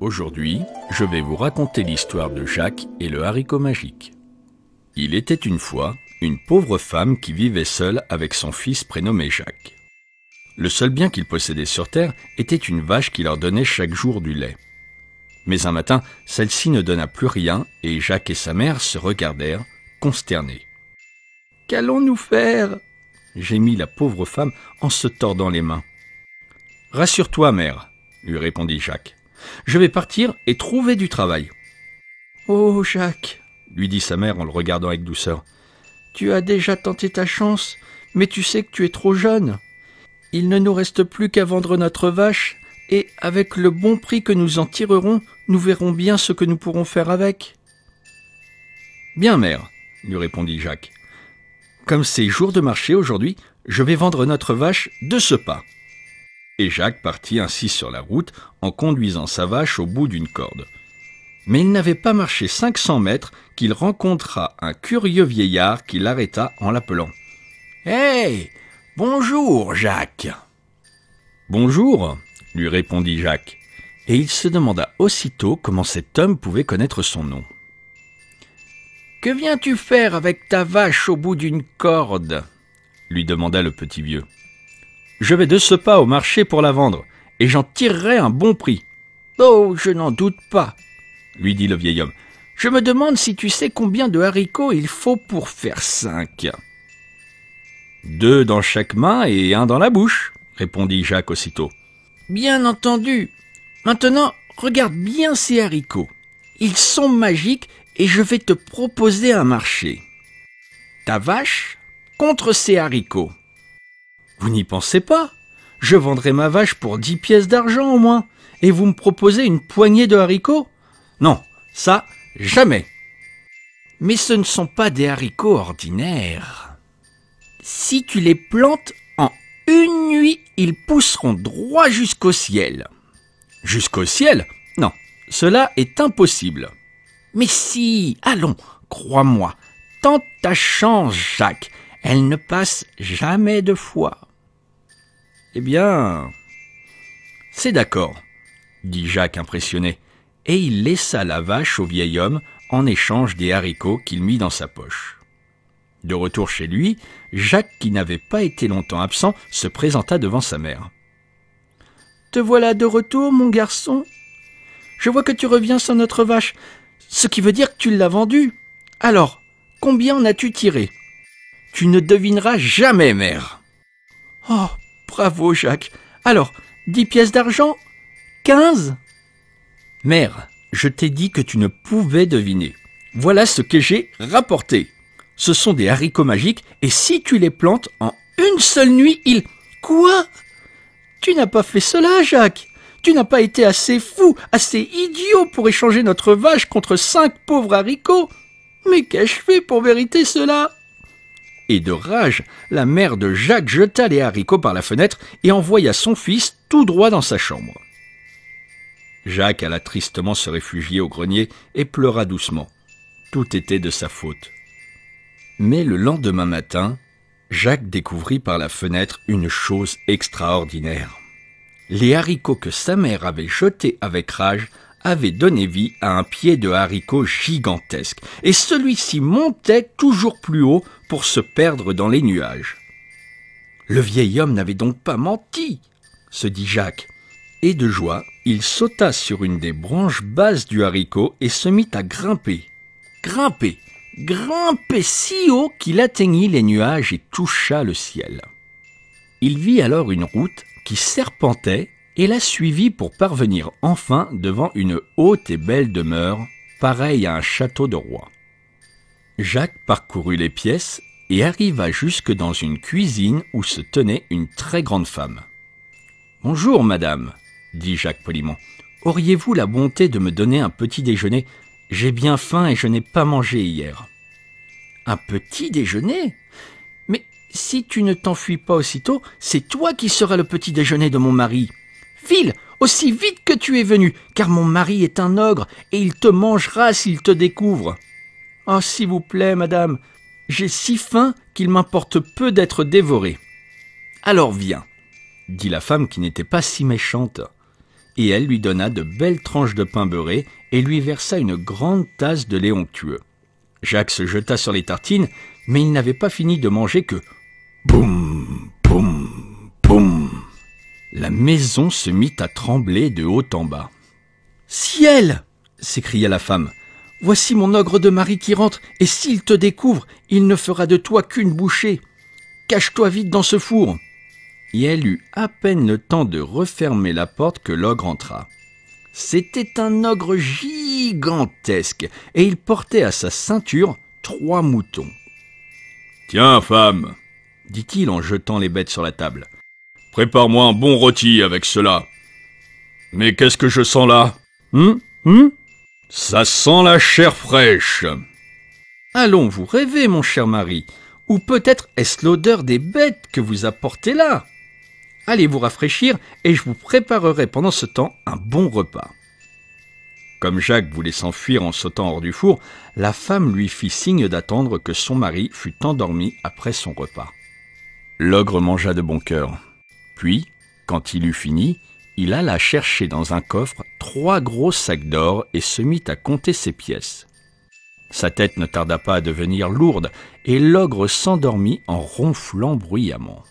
Aujourd'hui, je vais vous raconter l'histoire de Jacques et le haricot magique. Il était une fois une pauvre femme qui vivait seule avec son fils prénommé Jacques. Le seul bien qu'il possédait sur Terre était une vache qui leur donnait chaque jour du lait. Mais un matin, celle-ci ne donna plus rien et Jacques et sa mère se regardèrent, consternés. Qu'allons-nous faire gémit la pauvre femme en se tordant les mains. Rassure-toi, mère, lui répondit Jacques. Je vais partir et trouver du travail. Oh, Jacques, lui dit sa mère en le regardant avec douceur, tu as déjà tenté ta chance, mais tu sais que tu es trop jeune. Il ne nous reste plus qu'à vendre notre vache, et avec le bon prix que nous en tirerons, nous verrons bien ce que nous pourrons faire avec. Bien, mère, lui répondit Jacques. Comme c'est jour de marché aujourd'hui, je vais vendre notre vache de ce pas et Jacques partit ainsi sur la route en conduisant sa vache au bout d'une corde. Mais il n'avait pas marché 500 mètres qu'il rencontra un curieux vieillard qui l'arrêta en l'appelant. Hé Bonjour, Jacques Bonjour lui répondit Jacques, et il se demanda aussitôt comment cet homme pouvait connaître son nom. Que viens-tu faire avec ta vache au bout d'une corde lui demanda le petit vieux. Je vais de ce pas au marché pour la vendre, et j'en tirerai un bon prix. Oh, je n'en doute pas, lui dit le vieil homme. Je me demande si tu sais combien de haricots il faut pour faire cinq. Deux dans chaque main et un dans la bouche, répondit Jacques aussitôt. Bien entendu. Maintenant, regarde bien ces haricots. Ils sont magiques et je vais te proposer un marché. Ta vache contre ces haricots. Vous n'y pensez pas Je vendrai ma vache pour dix pièces d'argent au moins, et vous me proposez une poignée de haricots Non, ça, jamais. Mais ce ne sont pas des haricots ordinaires. Si tu les plantes en une nuit, ils pousseront droit jusqu'au ciel. Jusqu'au ciel Non, cela est impossible. Mais si, allons, crois-moi, tente ta chance, Jacques, elle ne passe jamais de fois. Eh bien. C'est d'accord, dit Jacques impressionné, et il laissa la vache au vieil homme en échange des haricots qu'il mit dans sa poche. De retour chez lui, Jacques, qui n'avait pas été longtemps absent, se présenta devant sa mère. Te voilà de retour, mon garçon. Je vois que tu reviens sans notre vache, ce qui veut dire que tu l'as vendue. Alors, combien en as-tu tiré Tu ne devineras jamais, mère. Oh, Bravo, Jacques. Alors, dix pièces d'argent Quinze Mère, je t'ai dit que tu ne pouvais deviner. Voilà ce que j'ai rapporté. Ce sont des haricots magiques et si tu les plantes en une seule nuit, ils... Quoi Tu n'as pas fait cela, Jacques Tu n'as pas été assez fou, assez idiot pour échanger notre vache contre cinq pauvres haricots Mais qu'ai-je fait pour vériter cela et de rage, la mère de Jacques jeta les haricots par la fenêtre et envoya son fils tout droit dans sa chambre. Jacques alla tristement se réfugier au grenier et pleura doucement. Tout était de sa faute. Mais le lendemain matin, Jacques découvrit par la fenêtre une chose extraordinaire. Les haricots que sa mère avait jetés avec rage avaient donné vie à un pied de haricots gigantesque, et celui-ci montait toujours plus haut pour se perdre dans les nuages. Le vieil homme n'avait donc pas menti, se dit Jacques. Et de joie, il sauta sur une des branches basses du haricot et se mit à grimper. Grimper Grimper si haut qu'il atteignit les nuages et toucha le ciel. Il vit alors une route qui serpentait et la suivit pour parvenir enfin devant une haute et belle demeure, pareille à un château de roi. Jacques parcourut les pièces et arriva jusque dans une cuisine où se tenait une très grande femme. Bonjour, madame, dit Jacques poliment. Auriez-vous la bonté de me donner un petit déjeuner J'ai bien faim et je n'ai pas mangé hier. Un petit déjeuner Mais si tu ne t'enfuis pas aussitôt, c'est toi qui seras le petit déjeuner de mon mari. File aussi vite que tu es venu, car mon mari est un ogre et il te mangera s'il te découvre. Ah, s'il vous plaît, madame, j'ai si faim qu'il m'importe peu d'être dévoré. Alors viens, dit la femme qui n'était pas si méchante. Et elle lui donna de belles tranches de pain beurré et lui versa une grande tasse de lait onctueux. Jacques se jeta sur les tartines, mais il n'avait pas fini de manger que boum, boum, boum. La maison se mit à trembler de haut en bas. Ciel s'écria la femme. Voici mon ogre de mari qui rentre, et s'il te découvre, il ne fera de toi qu'une bouchée. Cache-toi vite dans ce four. Et elle eut à peine le temps de refermer la porte que l'ogre entra. C'était un ogre gigantesque, et il portait à sa ceinture trois moutons. Tiens, femme, dit-il en jetant les bêtes sur la table, prépare-moi un bon rôti avec cela. Mais qu'est-ce que je sens là hum hum ça sent la chair fraîche. Allons vous rêver, mon cher mari, ou peut-être est-ce l'odeur des bêtes que vous apportez là Allez vous rafraîchir et je vous préparerai pendant ce temps un bon repas. Comme Jacques voulait s'enfuir en sautant hors du four, la femme lui fit signe d'attendre que son mari fût endormi après son repas. L'ogre mangea de bon cœur. Puis, quand il eut fini, il alla chercher dans un coffre trois gros sacs d'or et se mit à compter ses pièces. Sa tête ne tarda pas à devenir lourde, et l'ogre s'endormit en ronflant bruyamment.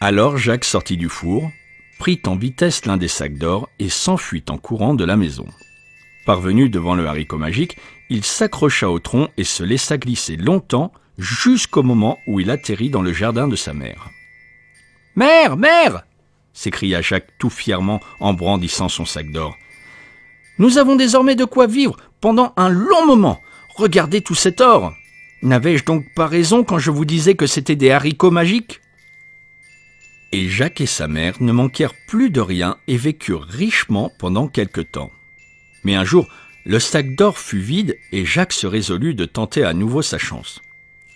Alors Jacques sortit du four, prit en vitesse l'un des sacs d'or et s'enfuit en courant de la maison. Parvenu devant le haricot magique, il s'accrocha au tronc et se laissa glisser longtemps jusqu'au moment où il atterrit dans le jardin de sa mère. Mère, mère s'écria Jacques tout fièrement en brandissant son sac d'or. Nous avons désormais de quoi vivre pendant un long moment. Regardez tout cet or. N'avais-je donc pas raison quand je vous disais que c'était des haricots magiques Et Jacques et sa mère ne manquèrent plus de rien et vécurent richement pendant quelque temps. Mais un jour, le sac d'or fut vide et Jacques se résolut de tenter à nouveau sa chance.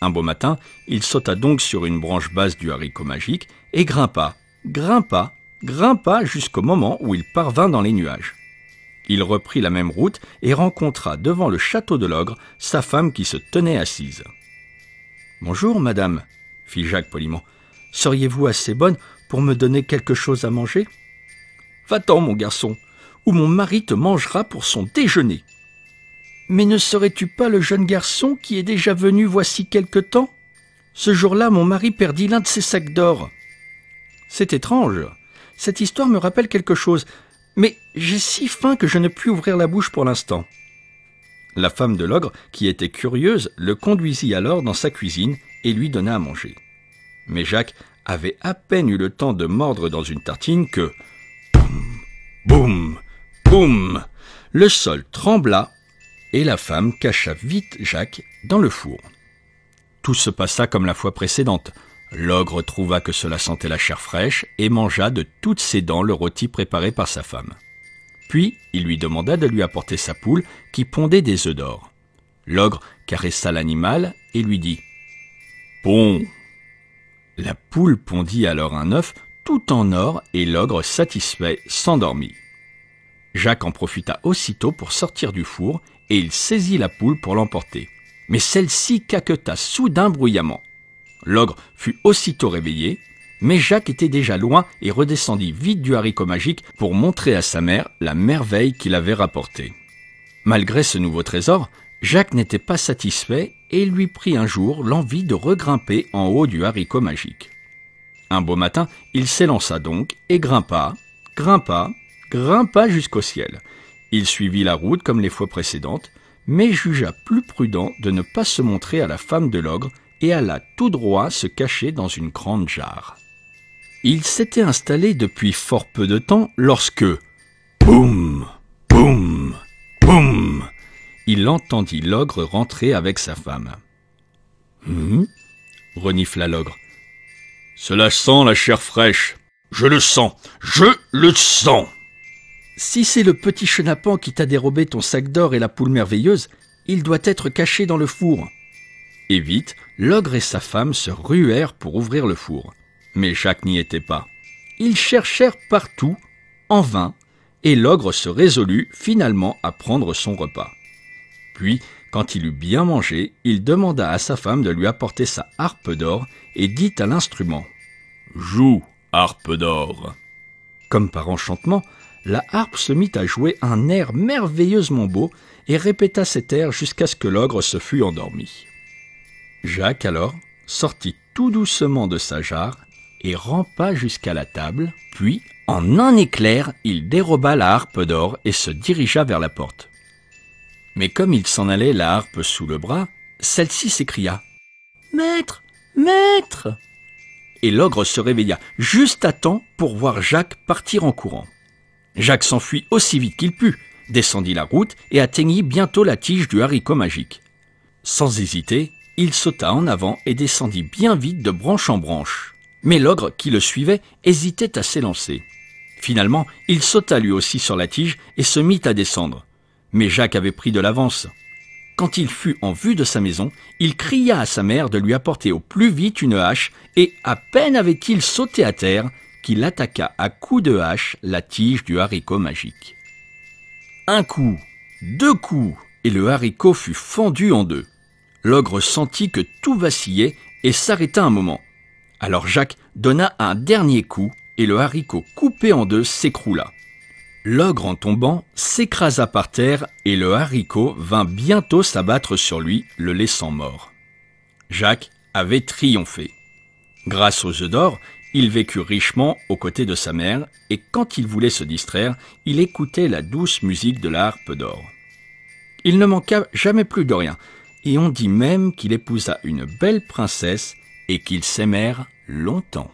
Un beau matin, il sauta donc sur une branche basse du haricot magique et grimpa grimpa, grimpa jusqu'au moment où il parvint dans les nuages. Il reprit la même route et rencontra devant le château de l'ogre sa femme qui se tenait assise. Bonjour, madame, fit Jacques poliment. Seriez-vous assez bonne pour me donner quelque chose à manger Va-t'en, mon garçon, ou mon mari te mangera pour son déjeuner. Mais ne serais-tu pas le jeune garçon qui est déjà venu voici quelque temps Ce jour-là, mon mari perdit l'un de ses sacs d'or. C'est étrange. Cette histoire me rappelle quelque chose, mais j'ai si faim que je ne puis ouvrir la bouche pour l'instant. La femme de l'ogre, qui était curieuse, le conduisit alors dans sa cuisine et lui donna à manger. Mais Jacques avait à peine eu le temps de mordre dans une tartine que... Boum Boum Boum Le sol trembla et la femme cacha vite Jacques dans le four. Tout se passa comme la fois précédente. L'ogre trouva que cela sentait la chair fraîche et mangea de toutes ses dents le rôti préparé par sa femme. Puis il lui demanda de lui apporter sa poule qui pondait des œufs d'or. L'ogre caressa l'animal et lui dit « Pond !» La poule pondit alors un œuf tout en or et l'ogre satisfait s'endormit. Jacques en profita aussitôt pour sortir du four et il saisit la poule pour l'emporter. Mais celle-ci caqueta soudain bruyamment. L'ogre fut aussitôt réveillé, mais Jacques était déjà loin et redescendit vite du haricot magique pour montrer à sa mère la merveille qu'il avait rapportée. Malgré ce nouveau trésor, Jacques n'était pas satisfait et lui prit un jour l'envie de regrimper en haut du haricot magique. Un beau matin, il s'élança donc et grimpa, grimpa, grimpa jusqu'au ciel. Il suivit la route comme les fois précédentes, mais jugea plus prudent de ne pas se montrer à la femme de l'ogre et alla tout droit se cacher dans une grande jarre. Il s'était installé depuis fort peu de temps lorsque boum, boum, boum, il entendit l'ogre rentrer avec sa femme. Hum, renifla l'ogre. Cela sent la chair fraîche. Je le sens, je le sens. Si c'est le petit chenapan qui t'a dérobé ton sac d'or et la poule merveilleuse, il doit être caché dans le four et vite, l'ogre et sa femme se ruèrent pour ouvrir le four. Mais Jacques n'y était pas. Ils cherchèrent partout, en vain, et l'ogre se résolut finalement à prendre son repas. Puis, quand il eut bien mangé, il demanda à sa femme de lui apporter sa harpe d'or et dit à l'instrument ⁇ Joue, harpe d'or !⁇ Comme par enchantement, la harpe se mit à jouer un air merveilleusement beau et répéta cet air jusqu'à ce que l'ogre se fût endormi. Jacques alors sortit tout doucement de sa jarre et rampa jusqu'à la table, puis, en un éclair, il déroba la harpe d'or et se dirigea vers la porte. Mais comme il s'en allait la harpe sous le bras, celle-ci s'écria ⁇ Maître Maître !⁇ Et l'ogre se réveilla juste à temps pour voir Jacques partir en courant. Jacques s'enfuit aussi vite qu'il put, descendit la route et atteignit bientôt la tige du haricot magique. Sans hésiter, il sauta en avant et descendit bien vite de branche en branche. Mais l'ogre, qui le suivait, hésitait à s'élancer. Finalement, il sauta lui aussi sur la tige et se mit à descendre. Mais Jacques avait pris de l'avance. Quand il fut en vue de sa maison, il cria à sa mère de lui apporter au plus vite une hache, et à peine avait-il sauté à terre qu'il attaqua à coups de hache la tige du haricot magique. Un coup, deux coups, et le haricot fut fendu en deux. L'ogre sentit que tout vacillait et s'arrêta un moment. Alors Jacques donna un dernier coup et le haricot coupé en deux s'écroula. L'ogre en tombant s'écrasa par terre et le haricot vint bientôt s'abattre sur lui, le laissant mort. Jacques avait triomphé. Grâce aux œufs d'or, il vécut richement aux côtés de sa mère et quand il voulait se distraire, il écoutait la douce musique de la harpe d'or. Il ne manqua jamais plus de rien, et on dit même qu'il épousa une belle princesse et qu'ils s'aimèrent longtemps.